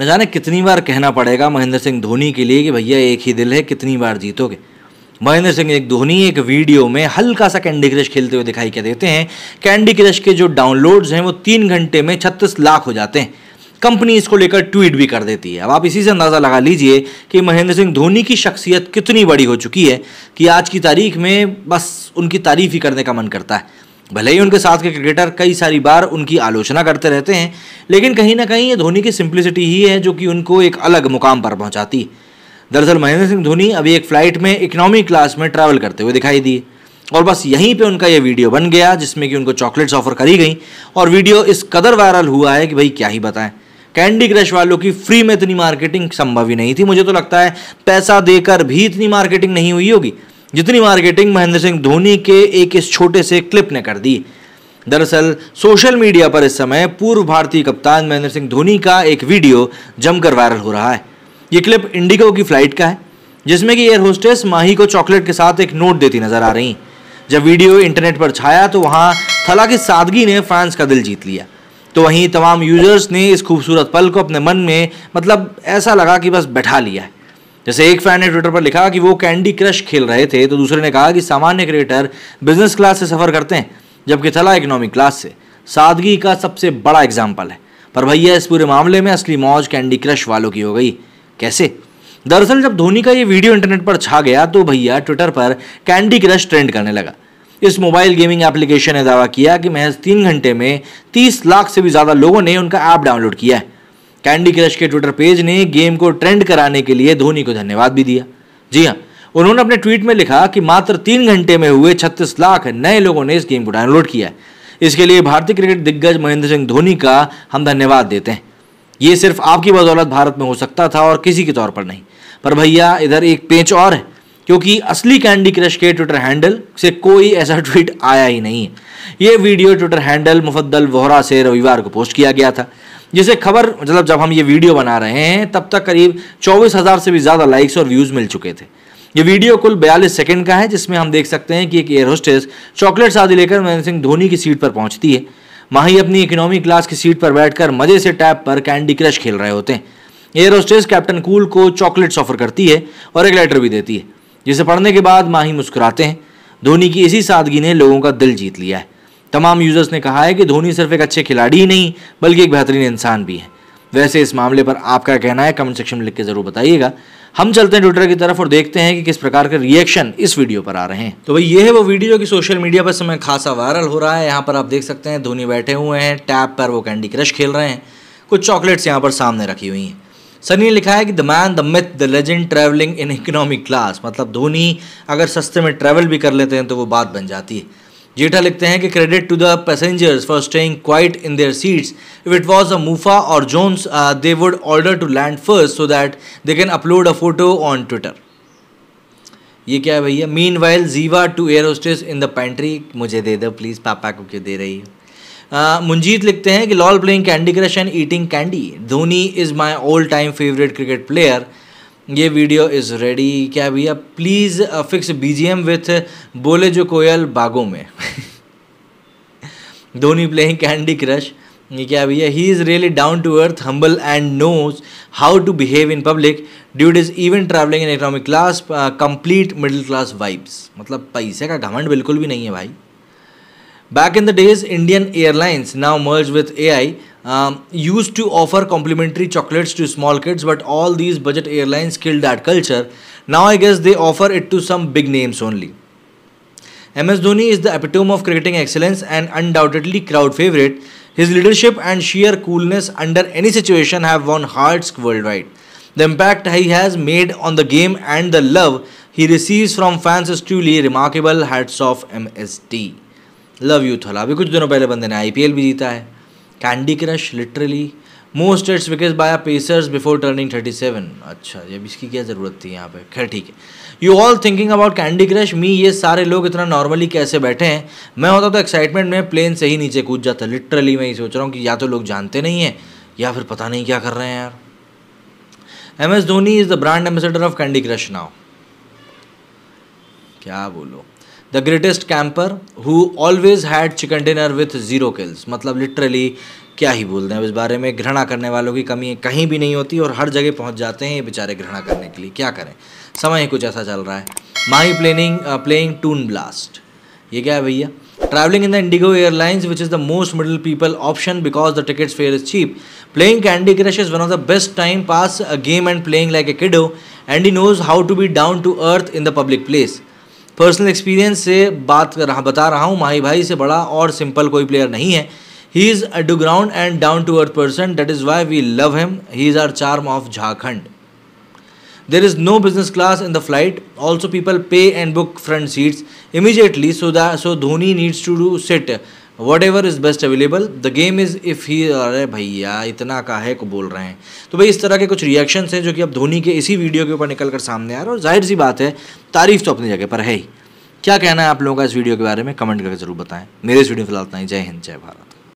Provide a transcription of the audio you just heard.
न जाने कितनी बार कहना पड़ेगा महेंद्र सिंह धोनी के लिए कि भैया एक ही दिल है कितनी बार जीतोगे महेंद्र सिंह एक धोनी एक वीडियो में हल्का सा कैंडी क्रश खेलते हुए दिखाई क्या देते हैं कैंडी क्रश के जो डाउनलोड्स हैं वो तीन घंटे में छत्तीस लाख हो जाते हैं कंपनी इसको लेकर ट्वीट भी कर देती है अब आप इसी से अंदाज़ा लगा लीजिए कि महेंद्र सिंह धोनी की शख्सियत कितनी बड़ी हो चुकी है कि आज की तारीख में बस उनकी तारीफ ही करने का मन करता है भले ही उनके साथ के क्रिकेटर कई सारी बार उनकी आलोचना करते रहते हैं लेकिन कहीं ना कहीं ये धोनी की सिंप्लिसिटी ही है जो कि उनको एक अलग मुकाम पर पहुंचाती दरअसल महेंद्र सिंह धोनी अभी एक फ़्लाइट में इकोनॉमी क्लास में ट्रैवल करते हुए दिखाई दिए और बस यहीं पे उनका ये वीडियो बन गया जिसमें कि उनको चॉकलेट्स ऑफर करी गई और वीडियो इस कदर वायरल हुआ है कि भाई क्या ही बताएं कैंडी क्रश वालों की फ्री में इतनी मार्केटिंग संभव ही नहीं थी मुझे तो लगता है पैसा देकर भी इतनी मार्केटिंग नहीं हुई होगी जितनी मार्केटिंग महेंद्र सिंह धोनी के एक इस छोटे से क्लिप ने कर दी दरअसल सोशल मीडिया पर इस समय पूर्व भारतीय कप्तान महेंद्र सिंह धोनी का एक वीडियो जमकर वायरल हो रहा है ये क्लिप इंडिगो की फ्लाइट का है जिसमें कि एयर होस्टेस माही को चॉकलेट के साथ एक नोट देती नजर आ रही जब वीडियो इंटरनेट पर छाया तो वहाँ थला की सादगी ने फैंस का दिल जीत लिया तो वहीं तमाम यूजर्स ने इस खूबसूरत पल को अपने मन में मतलब ऐसा लगा कि बस बैठा लिया है जैसे एक फैन ने ट्विटर पर लिखा कि वो कैंडी क्रश खेल रहे थे तो दूसरे ने कहा कि सामान्य क्रिकेटर बिजनेस क्लास से सफ़र करते हैं जबकि थला इकोनॉमिक क्लास से सादगी का सबसे बड़ा एग्जाम्पल है पर भैया इस पूरे मामले में असली मौज कैंडी क्रश वालों की हो गई कैसे दरअसल जब धोनी का ये वीडियो इंटरनेट पर छा गया तो भैया ट्विटर पर कैंडी क्रश ट्रेंड करने लगा इस मोबाइल गेमिंग एप्लीकेशन ने दावा किया कि महज तीन घंटे में तीस लाख से भी ज़्यादा लोगों ने उनका ऐप डाउनलोड किया है कैंडी क्रश के ट्विटर पेज ने गेम को ट्रेंड कराने के लिए धोनी को धन्यवाद भी दिया जी हाँ उन्होंने अपने ट्वीट में लिखा कि मात्र तीन घंटे में हुए 36 लाख नए लोगों ने इस गेम को डाउनलोड किया है इसके लिए भारतीय क्रिकेट दिग्गज महेंद्र सिंह धोनी का हम धन्यवाद देते हैं ये सिर्फ आपकी बदौलत भारत में हो सकता था और किसी के तौर पर नहीं पर भैया इधर एक पेच और है क्योंकि असली कैंडी क्रश के ट्विटर हैंडल से कोई ऐसा ट्वीट आया ही नहीं है ये video Twitter handle Mufaddal Vohra से रविवार को पोस्ट किया गया था जिसे खबर मतलब जब हम ये वीडियो बना रहे हैं तब तक करीब चौबीस हज़ार से भी ज़्यादा लाइक्स और व्यूज़ मिल चुके थे ये वीडियो कुल बयालीस सेकंड का है जिसमें हम देख सकते हैं कि एक एयर होस्टेस चॉकलेट शादी लेकर महेंद्र सिंह धोनी की सीट पर पहुंचती है माही अपनी इकोनॉमी क्लास की सीट पर बैठकर मजे से टैप पर कैंडी क्रश खेल रहे होते हैं एयर होस्टेस कैप्टन कूल को चॉकलेट्स ऑफर करती है और एक लेटर भी देती है जिसे पढ़ने के बाद माही मुस्कुराते हैं धोनी की इसी सादगी ने लोगों का दिल जीत लिया है तमाम यूजर्स ने कहा है कि धोनी सिर्फ एक अच्छे खिलाड़ी ही नहीं बल्कि एक बेहतरीन इंसान भी है वैसे इस मामले पर आपका कहना है कमेंट सेक्शन में लिख के ज़रूर बताइएगा हम चलते हैं ट्विटर की तरफ और देखते हैं कि किस प्रकार के रिएक्शन इस वीडियो पर आ रहे हैं तो भाई ये है वो वीडियो जो कि सोशल मीडिया पर समय खासा वायरल हो रहा है यहाँ पर आप देख सकते हैं धोनी बैठे हुए हैं टैब पर वो कैंडी क्रश खेल रहे हैं कुछ चॉकलेट्स यहाँ पर सामने रखी हुई हैं सनी ने लिखा है कि the man the myth the legend travelling in economic class मतलब धोनी अगर सस्ते में ट्रैवल भी कर लेते हैं तो वो बात बन जाती है जेठा लिखते हैं कि credit to the passengers for staying quiet in their seats if it was a मूफा और Jones they would order to land first so that they can upload a photo on Twitter ये क्या है भैया meanwhile Jeeva to air hostess in the pantry मुझे दे दो please पापा को क्यों दे रही है uh, मुंजीत लिखते हैं कि lol playing candy crush and eating candy Dhoni is my all time favourite cricket player ये वीडियो इज़ रेडी क्या भैया प्लीज़ फिक्स बीजीएम विथ बोले जो कोयल बागों में धोनी प्लेइंग कैंडी क्रश ये क्या भैया he is really down to earth humble and knows how to behave in public dude is even travelling in economic class complete middle class vibes मतलब पैसे का घमंड बिल्कुल भी नहीं है भाई in the days Indian Airlines now merge with A I um, used to offer complimentary chocolates to small kids, but all these budget airlines killed that culture. Now I guess they offer it to some big names only. MS Dhoni is the epitome of cricketing excellence and undoubtedly crowd favorite. His leadership and sheer coolness under any situation have won hearts worldwide. The impact he has made on the game and the love he receives from fans is truly remarkable. Hats off MST. Love you, Thala. We कुछ दिनों पहले बंदे ने IPL भी जीता है candy crush literally most it's wickets by a pacers before turning thirty seven अच्छा ये इसकी क्या ज़रूरत थी यहाँ पे खैर ठीक है you all thinking about candy crush me ये सारे लोग इतना नॉर्मली कैसे बैठे हैं मैं होता तो एक्साइटमेंट में प्लेन से ही नीचे कूद जाता लिटरली मैं ये सोच रहा हूँ कि या तो लोग जानते नहीं हैं या फिर पता नहीं क्या कर रहे हैं यार M S Dhoni is the brand ambassador of candy crush now क्या बोलो the greatest camper who always had chicken dinner with zero kills मतलब लिटरली क्या ही बोलते हैं इस बारे में घृणा करने वालों की कमी कहीं भी नहीं होती और हर जगह पहुंच जाते हैं ये बेचारे घृणा करने के लिए क्या करें समय ही कुछ ऐसा चल रहा है my planning playing Toon Blast ये क्या है भैया travelling in the IndiGo airlines which is the most middle people option because the tickets fare is cheap playing candy Crush is one of the best time pass a game and playing like a kiddo and he knows how to be down to earth in the public place personal experience से बात कर रहा बता रहा हूँ माही भाई से बड़ा और सिंपल कोई प्लेयर नहीं है he is a do ground and down to earth person that is why we love him he is our charm of Jharkhand there is no business class in the flight also people pay and book front seats immediately so though Dhoni needs to do set whatever is best available the game is if he अरे भैया इतना का है को बोल रहे हैं तो भाई इस तरह के कुछ रिएक्शंस हैं जो कि अब धोनी के इसी वीडियो के ऊपर निकल कर सामने आ रहे है और जाहिर सी बात है तारीफ़ तो अपनी जगह पर है ही क्या कहना है आप लोगों का इस वीडियो के बारे में कमेंट करके ज़रूर बताएं मेरे इस वीडियो फिलहाल इतना ही जय हिंद जय भारत